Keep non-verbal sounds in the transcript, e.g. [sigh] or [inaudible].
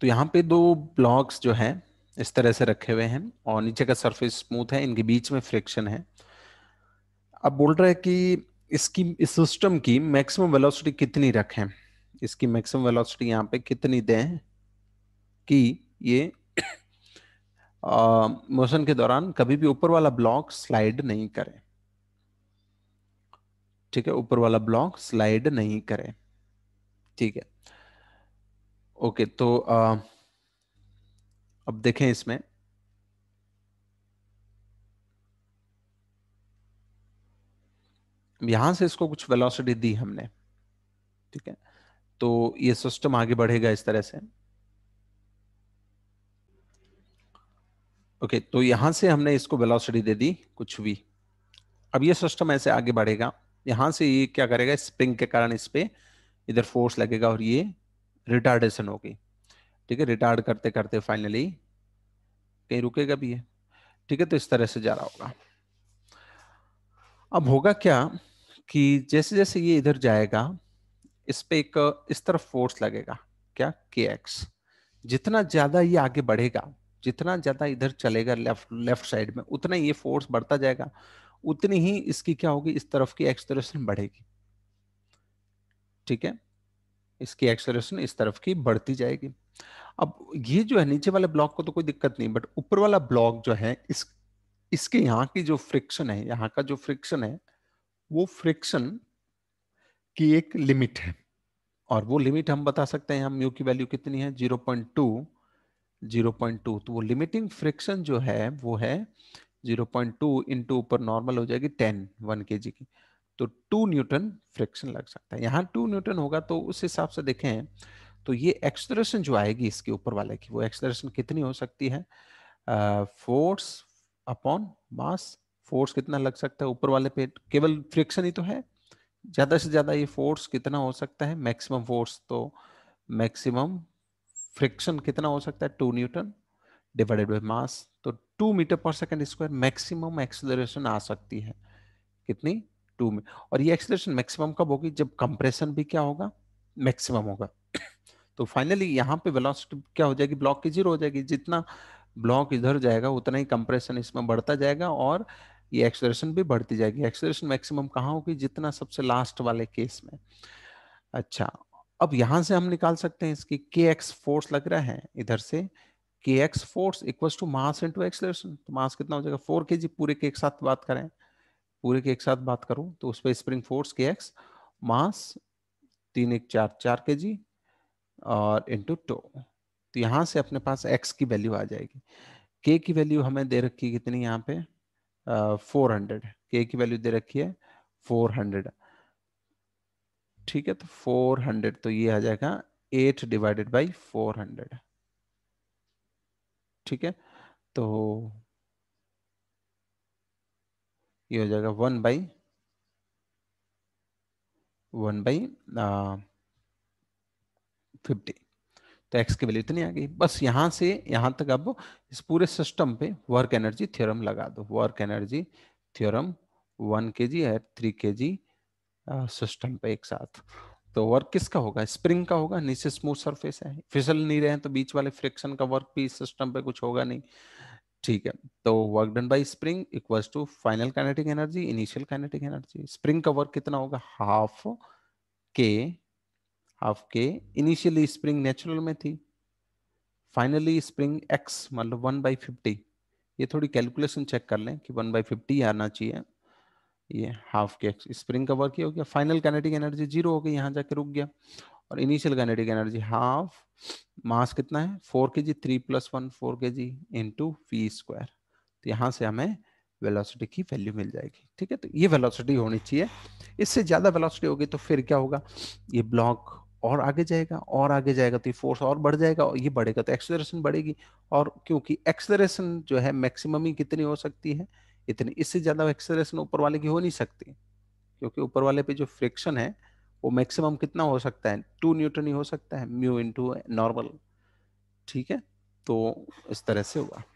तो यहाँ पे दो ब्लॉक्स जो हैं इस तरह से रखे हुए हैं और नीचे का सरफेस स्मूथ है इनके बीच में फ्रिक्शन है अब बोल रहा है कि इसकी इस सिस्टम की मैक्सिमम वेलोसिटी कितनी रखें इसकी मैक्सिमम वेलोसिटी यहाँ पे कितनी दें कि ये [coughs] मोशन के दौरान कभी भी ऊपर वाला ब्लॉक स्लाइड नहीं करे ठीक है ऊपर वाला ब्लॉक स्लाइड नहीं करे ठीक है ओके okay, तो आ, अब देखें इसमें यहां से इसको कुछ वेलोसिटी दी हमने ठीक है तो ये सिस्टम आगे बढ़ेगा इस तरह से ओके okay, तो यहां से हमने इसको वेलोसिटी दे दी कुछ भी अब ये सिस्टम ऐसे आगे बढ़ेगा यहां से ये क्या करेगा स्प्रिंग के कारण इस पे इधर फोर्स लगेगा और ये रिटार्डेशन होगी ठीक है रिटार्ड करते करते फाइनली कहीं रुकेगा भी है ठीक है तो इस तरह से जा रहा होगा अब होगा क्या कि जैसे जैसे ये इधर जाएगा इस पे एक इस तरफ फोर्स लगेगा क्या के एक्स जितना ज्यादा ये आगे बढ़ेगा जितना ज्यादा इधर चलेगा लेफ्ट लेफ्ट साइड में उतना ये फोर्स बढ़ता जाएगा उतनी ही इसकी क्या होगी इस तरफ की एक्सलेशन बढ़ेगी ठीक है इसकी एक्सलेशन इस तरफ की बढ़ती जाएगी अब ये जो है नीचे वाले ब्लॉक को तो कोई दिक्कत नहीं बट ऊपर वाला ब्लॉक जो है इस इसके यहाँ की जो फ्रिक्शन है यहाँ का जो फ्रिक्शन है वो फ्रिक्शन की एक लिमिट है और वो लिमिट हम बता सकते हैं हम यू की वैल्यू कितनी है 0.2 0.2 तो वो लिमिटिंग फ्रिक्शन जो है वो है 0.2 पॉइंट टू इंटू ऊपर नॉर्मल हो जाएगी 10 वन के की तो टू न्यूटन फ्रिक्शन लग सकता है यहाँ टू न्यूटन होगा तो उस हिसाब से देखें तो ये एक्सलरेशन जो आएगी इसके ऊपर वाले की वो एक्सलरेशन कितनी हो सकती है फोर्स अपॉन मास फोर्स कितना लग सकता है ऊपर वाले पे केवल फ्रिक्शन ही तो है ज्यादा से ज्यादा ये फोर्स कितना हो सकता है मैक्सिमम फोर्स तो मैक्सिमम फ्रिक्शन कितना हो सकता है two newton divided by mass तो two metre per second square maximum acceleration आ सकती है कितनी टू में और ये एक्सलेशन मैक्सिमम कब होगी जब कंप्रेशन भी क्या होगा मैक्सिमम होगा तो फाइनली यहाँ पे वेलोसिटी क्या हो जाएगी ब्लॉक की जीरो हो जाएगी जितना ब्लॉक इधर जाएगा उतना ही कंप्रेशन इसमें बढ़ता जाएगा और ये एक्सलेशन भी बढ़ती जाएगी एक्सलेशन मैक्सिमम कहाँ होगी जितना सबसे लास्ट वाले केस में अच्छा अब यहाँ से हम निकाल सकते हैं इसकी के एक्स फोर्स लग रहा है इधर से के x force equal to mass into acceleration तो मास कितना हो जाएगा फोर के जी पूरे के एक साथ बात करें पूरे की एक साथ बात करूं तो उस पर स्प्रिंग फोर्स के एक्स मास तीन एक चार चार के जी और इंटू टो तो यहाँ से अपने पास एक्स की वैल्यू आ जाएगी के की वैल्यू हमें दे रखी है कितनी यहाँ पे फोर हंड्रेड के की वैल्यू दे रखी है फोर हंड्रेड ठीक है तो फोर हंड्रेड तो ये आ जाएगा eight divided by four hundred ठीक है तो ये हो जाएगा one by one by fifty तो एक्स की वैल्यू इतनी आ गई बस यहाँ से यहाँ तक अब इस पूरे सिस्टम पे वर्क एनर्जी थ्योरम लगा दो वर्क एनर्जी थ्योरम वन के जी एट थ्री के जी सिस्टम पे एक साथ तो वर्क किसका होगा स्प्रिंग का होगा नीचे स्मूथ सरफेस है फिसल नहीं रहे तो बीच वाले फ्रिक्शन का वर्क भी सिस्टम पे कुछ होगा नहीं ठीक है तो work done by spring equals to final kinetic energy initial kinetic energy spring का वर्क कितना होगा हाफ के हाफ के इनिशियली स्प्रिंग नेचुरल में थी फाइनली स्प्रिंग एक्स मतलब वन बाई फिफ्टी ये थोड़ी कैलकुलेशन चेक कर लें कि वन बाई फिफ्टी आना चाहिए ये हाफ के एक्स स्प्रिंग का वर्क ये हो गया फाइनल कैनेटिक एनर्जी जीरो हो गई यहाँ जाके रुक गया और initial kinetic energy half mass कितना है four K G three plus one four K G into V square तो यहाँ से हमें वेलोसिटी की वैल्यू मिल जाएगी ठीक है तो ये वेलोसिटी होनी चाहिए इससे ज़्यादा वेलोसिटी होगी तो फिर क्या होगा ये ब्लॉक और आगे जाएगा और आगे जाएगा तो ये फोर्स और बढ़ जाएगा और ये बढ़ेगा तो एक्सेलरेशन बढ़ेगी और क्योंकि एक्सेलरेशन जो है मैक्सिमम ही कितनी हो सकती है इतनी इससे ज़्यादा एक्सेलरेशन ऊपर वाले की हो नहीं सकती क्योंकि ऊपर वाले पे जो फ्रिक्शन है वो मैक्सिमम कितना हो सकता है टू न्यूटन ही हो सकता है म्यू इंटू नॉर्मल ठीक है तो इस तरह से हुआ